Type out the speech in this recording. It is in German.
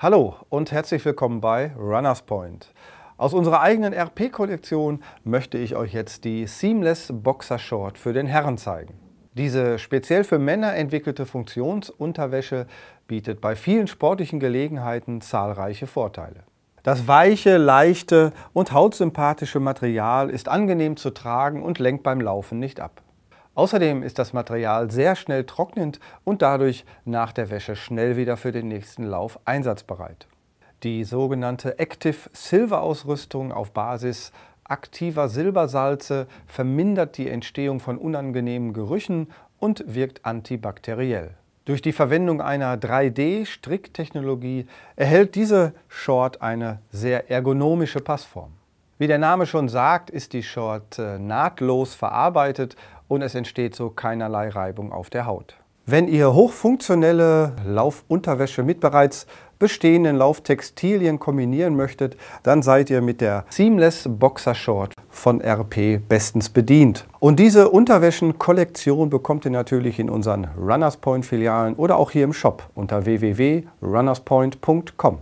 Hallo und herzlich willkommen bei Runners Point. Aus unserer eigenen RP-Kollektion möchte ich euch jetzt die Seamless Boxer Short für den Herren zeigen. Diese speziell für Männer entwickelte Funktionsunterwäsche bietet bei vielen sportlichen Gelegenheiten zahlreiche Vorteile. Das weiche, leichte und hautsympathische Material ist angenehm zu tragen und lenkt beim Laufen nicht ab. Außerdem ist das Material sehr schnell trocknend und dadurch nach der Wäsche schnell wieder für den nächsten Lauf einsatzbereit. Die sogenannte Active Silver Ausrüstung auf Basis aktiver Silbersalze vermindert die Entstehung von unangenehmen Gerüchen und wirkt antibakteriell. Durch die Verwendung einer 3D-Stricktechnologie erhält diese Short eine sehr ergonomische Passform. Wie der Name schon sagt, ist die Short äh, nahtlos verarbeitet und es entsteht so keinerlei Reibung auf der Haut. Wenn ihr hochfunktionelle Laufunterwäsche mit bereits bestehenden Lauftextilien kombinieren möchtet, dann seid ihr mit der Seamless Boxer Short von RP bestens bedient. Und diese unterwäschen bekommt ihr natürlich in unseren Runners Point Filialen oder auch hier im Shop unter www.runnerspoint.com.